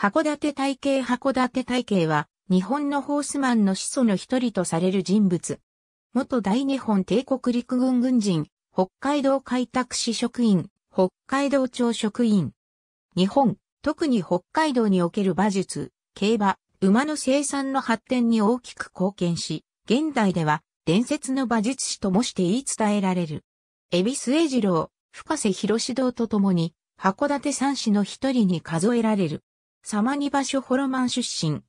函館体系函館体系は、日本のホースマンの始祖の一人とされる人物。元大日本帝国陸軍軍人、北海道開拓市職員、北海道庁職員。日本、特に北海道における馬術、競馬、馬の生産の発展に大きく貢献し、現代では伝説の馬術師ともして言い伝えられる。恵比寿栄次郎、深瀬博史堂と共に、函館三市の一人に数えられる。サマニバショホロマン出身。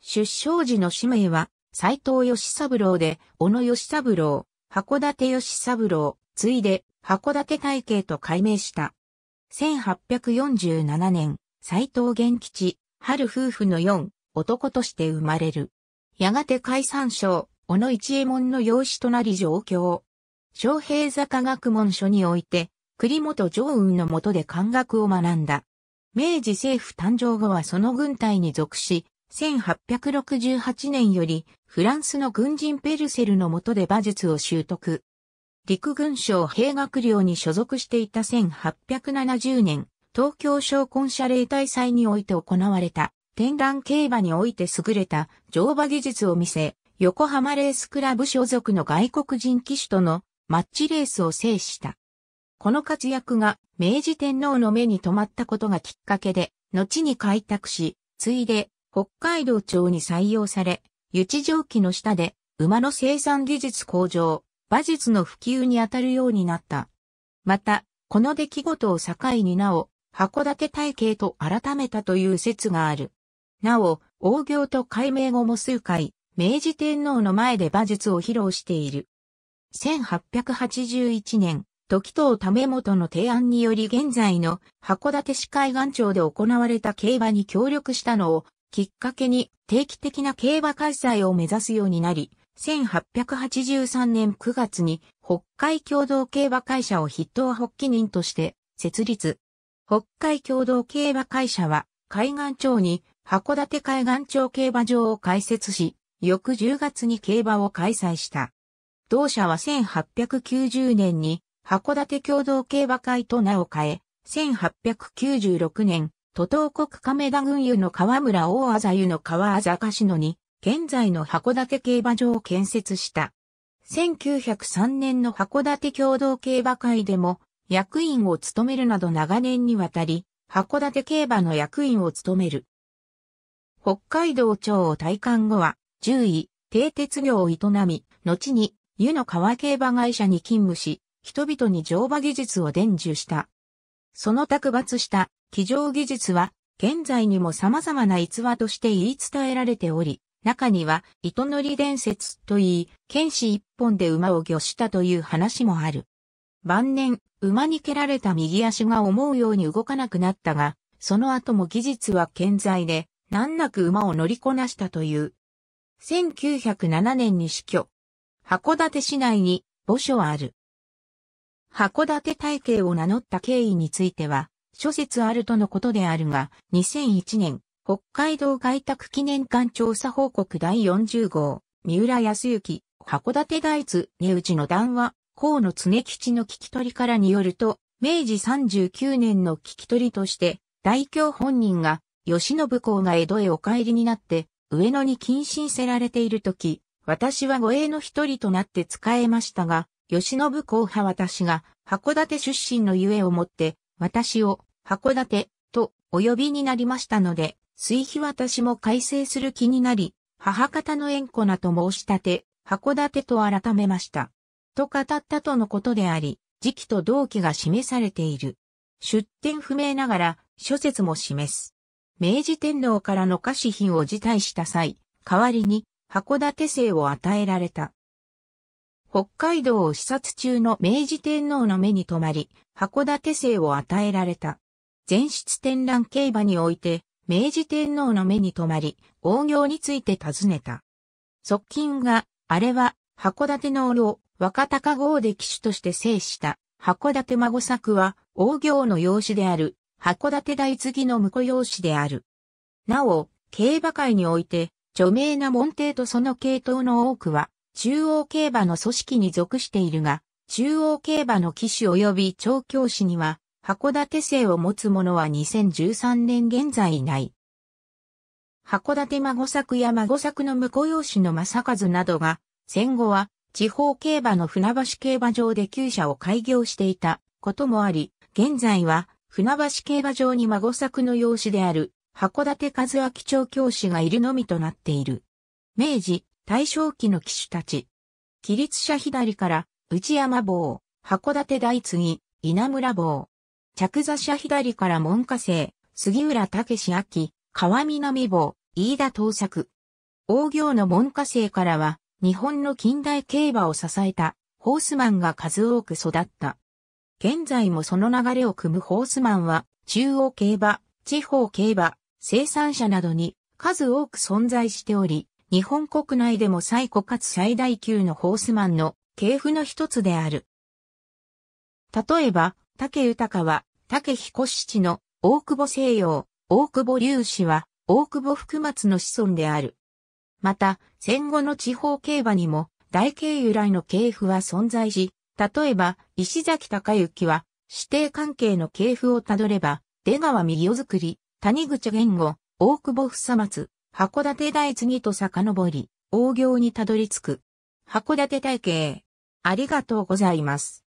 出生時の氏名は、斎藤義三郎で、小野義三郎、函館義三郎、ついで、函館大系と改名した。1847年、斎藤元吉、春夫婦の4、男として生まれる。やがて解散省、小野一右衛門の養子となり上京。昌平座科学問所において、栗本上雲の下で漢学を学んだ。明治政府誕生後はその軍隊に属し、1868年よりフランスの軍人ペルセルの下で馬術を習得。陸軍省兵学寮に所属していた1870年、東京商婚者霊大祭において行われた天覧競馬において優れた乗馬技術を見せ、横浜レースクラブ所属の外国人騎手とのマッチレースを制した。この活躍が明治天皇の目に留まったことがきっかけで、後に開拓し、ついで北海道庁に採用され、輸地蒸気の下で馬の生産技術向上、馬術の普及にあたるようになった。また、この出来事を境になお、函館体系と改めたという説がある。なお、王行と改名後も数回、明治天皇の前で馬術を披露している。1881年、時藤為元の提案により現在の函館市海岸町で行われた競馬に協力したのをきっかけに定期的な競馬開催を目指すようになり、1883年9月に北海共同競馬会社を筆頭発起人として設立。北海共同競馬会社は海岸町に函館海岸町競馬場を開設し、翌10月に競馬を開催した。同社は1890年に函館共同競馬会と名を変え、1896年、都東国亀田軍湯の河村大あざ湯の川あざかしのに、現在の函館競馬場を建設した。1903年の函館共同競馬会でも、役員を務めるなど長年にわたり、函館競馬の役員を務める。北海道庁を退官後は、獣医、低鉄業を営み、後に、湯の川競馬会社に勤務し、人々に乗馬技術を伝授した。その卓抜した騎乗技術は、現在にも様々な逸話として言い伝えられており、中には、糸乗り伝説といい、剣士一本で馬を御したという話もある。晩年、馬に蹴られた右足が思うように動かなくなったが、その後も技術は健在で、難なく馬を乗りこなしたという。1907年に死去。函館市内に墓所はある。函館体系を名乗った経緯については、諸説あるとのことであるが、2001年、北海道外拓記念館調査報告第40号、三浦康之、函館大津根内の談話、河野常吉の聞き取りからによると、明治39年の聞き取りとして、大京本人が、吉信公が江戸へお帰りになって、上野に謹慎せられているとき、私は護衛の一人となって使えましたが、吉信公派私が、函館出身のゆえをもって、私を、函館、と、お呼びになりましたので、水日私も改正する気になり、母方の縁故なと申し立て、函館と改めました。と語ったとのことであり、時期と同期が示されている。出典不明ながら、諸説も示す。明治天皇からの菓子品を辞退した際、代わりに函館姓を与えられた。北海道を視察中の明治天皇の目に留まり、函館生を与えられた。前室展覧競馬において、明治天皇の目に留まり、王行について尋ねた。側近が、あれは、函館の老、若隆号で騎手として制した、函館孫作は、王行の養子である、函館大継の婿養子である。なお、競馬界において、著名な門弟とその系統の多くは、中央競馬の組織に属しているが、中央競馬の騎手及び調教師には、函館生を持つ者は2013年現在いない。函館孫作や孫作の婿養子の正和などが、戦後は地方競馬の船橋競馬場で厩舎を開業していたこともあり、現在は船橋競馬場に孫作の養子である函館和明調教師がいるのみとなっている。明治、大正期の騎手たち。起立者左から、内山坊、函館大継、稲村坊。着座者左から門下生、杉浦武史明、川南坊、飯田東作。王行の門下生からは、日本の近代競馬を支えた、ホースマンが数多く育った。現在もその流れを組むホースマンは、中央競馬、地方競馬、生産者などに数多く存在しており、日本国内でも最古かつ最大級のホースマンの系譜の一つである。例えば、竹豊は、竹彦七の大久保西洋、大久保隆氏は、大久保福松の子孫である。また、戦後の地方競馬にも、大慶由来の系譜は存在し、例えば、石崎隆行は、指定関係の系譜をたどれば、出川美尾作り、谷口玄吾、大久保房松、函館大次と遡り、大行にたどり着く。函館大系。ありがとうございます。